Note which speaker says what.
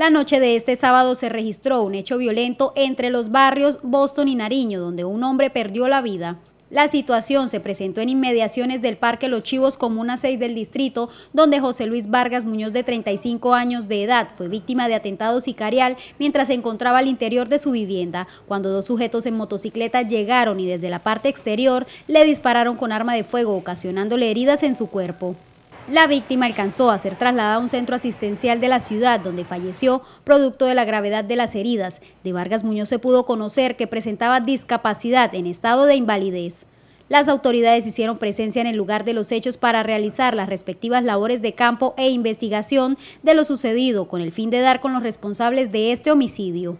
Speaker 1: La noche de este sábado se registró un hecho violento entre los barrios Boston y Nariño, donde un hombre perdió la vida. La situación se presentó en inmediaciones del Parque Los Chivos, Comuna 6 del distrito, donde José Luis Vargas Muñoz, de 35 años de edad, fue víctima de atentado sicarial mientras se encontraba al interior de su vivienda, cuando dos sujetos en motocicleta llegaron y desde la parte exterior le dispararon con arma de fuego, ocasionándole heridas en su cuerpo. La víctima alcanzó a ser trasladada a un centro asistencial de la ciudad donde falleció producto de la gravedad de las heridas. De Vargas Muñoz se pudo conocer que presentaba discapacidad en estado de invalidez. Las autoridades hicieron presencia en el lugar de los hechos para realizar las respectivas labores de campo e investigación de lo sucedido con el fin de dar con los responsables de este homicidio.